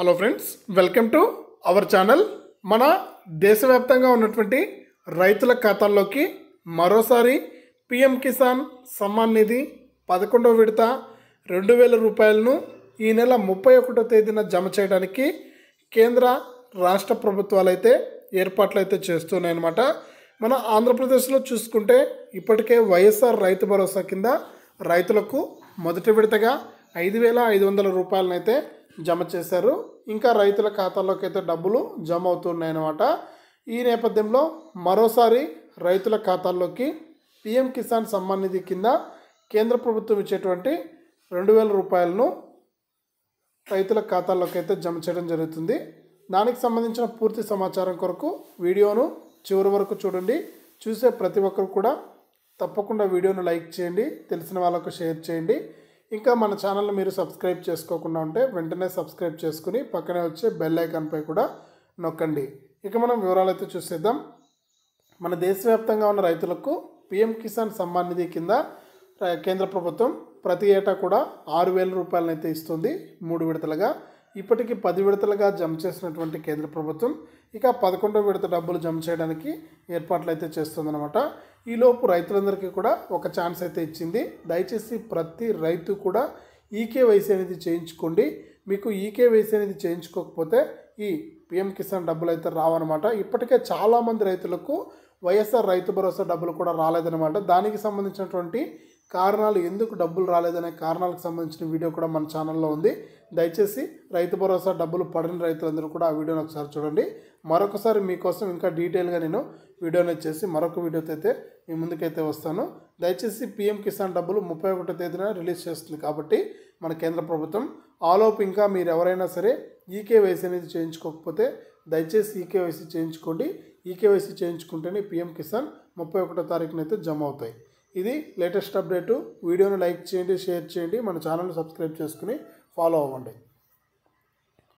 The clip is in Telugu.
hello friends welcome to our channel మన దేశవ్యాప్తంగా ఉన్నటువంటి రైతుల ఖాతాల్లోకి మరోసారి పిఎం కిసాన్ సమ్మాన్ నిధి పదకొండవ విడత రెండు వేల రూపాయలను ఈ నెల ముప్పై ఒకటో తేదీన జమ చేయడానికి కేంద్ర రాష్ట్ర ప్రభుత్వాలు అయితే ఏర్పాట్లు అయితే చేస్తున్నాయన్నమాట మన ఆంధ్రప్రదేశ్లో చూసుకుంటే ఇప్పటికే వైఎస్ఆర్ రైతు భరోసా కింద రైతులకు మొదటి విడతగా ఐదు వేల ఐదు వందల రూపాయలనైతే జమ చేశారు ఇంకా రైతుల ఖాతాలోకి అయితే డబ్బులు జమ అవుతున్నాయన్నమాట ఈ నేపథ్యంలో మరోసారి రైతుల ఖాతాల్లోకి పిఎం కిసాన్ సమ్మాన్ నిధి కింద కేంద్ర ప్రభుత్వం ఇచ్చేటువంటి రెండు వేల రూపాయలను రైతుల ఖాతాల్లోకి అయితే జమ చేయడం జరుగుతుంది దానికి సంబంధించిన పూర్తి సమాచారం కొరకు వీడియోను చివరి వరకు చూడండి చూసే ప్రతి ఒక్కరు కూడా తప్పకుండా వీడియోను లైక్ చేయండి తెలిసిన వాళ్ళకు షేర్ చేయండి ఇంకా మన ఛానల్ని మీరు సబ్స్క్రైబ్ చేసుకోకుండా ఉంటే వెంటనే సబ్స్క్రైబ్ చేసుకుని పక్కనే వచ్చే బెల్ ఐకాన్పై కూడా నొక్కండి ఇక మనం వివరాలు అయితే చూసేద్దాం మన దేశవ్యాప్తంగా ఉన్న రైతులకు పిఎం కిసాన్ సమ్మాన్ నిధి కింద కేంద్ర ప్రభుత్వం ప్రతి ఏటా కూడా ఆరు వేల రూపాయలనైతే ఇస్తుంది మూడు విడతలుగా ఇప్పటికీ పది విడతలుగా జమ చేసినటువంటి కేంద్ర ప్రభుత్వం ఇక పదకొండో విడత డబ్బులు జమ చేయడానికి ఏర్పాట్లు అయితే చేస్తుందన్నమాట ఈలోపు రైతులందరికీ కూడా ఒక ఛాన్స్ అయితే ఇచ్చింది దయచేసి ప్రతి రైతు కూడా ఈకేవైసీ అనేది చేయించుకోండి మీకు ఈకేవైసీ అనేది చేయించుకోకపోతే ఈ పిఎం కిసాన్ డబ్బులు అయితే రావన్నమాట ఇప్పటికే చాలామంది రైతులకు వైఎస్ఆర్ రైతు భరోసా డబ్బులు కూడా రాలేదన్నమాట దానికి సంబంధించినటువంటి కారణాలు ఎందుకు డబ్బులు రాలేదనే కారణాలకు సంబంధించిన వీడియో కూడా మన ఛానల్లో ఉంది దయచేసి రైతు భరోసా డబ్బులు పడని రైతులందరూ కూడా ఆ వీడియోని ఒకసారి చూడండి మరొకసారి మీకోసం ఇంకా డీటెయిల్గా నేను వీడియోని వచ్చేసి మరొక వీడియోతో అయితే మీ ముందుకైతే వస్తాను దయచేసి పీఎం కిసాన్ డబ్బులు ముప్పై ఒకటో తేదీన రిలీజ్ చేస్తుంది కాబట్టి మన కేంద్ర ప్రభుత్వం ఆలోపు ఇంకా మీరు ఎవరైనా సరే ఈకేవైసీ అనేది చేయించుకోకపోతే దయచేసి ఈకేవైసీ చేయించుకోండి ఈకేవైసీ చేయించుకుంటేనే పీఎం కిసాన్ ముప్పై ఒకటో తారీఖునైతే జమ అవుతాయి ఇది లేటెస్ట్ అప్డేటు వీడియోని లైక్ చేయండి షేర్ చేయండి మన ఛానల్ని సబ్స్క్రైబ్ చేసుకుని ఫాలో అవ్వండి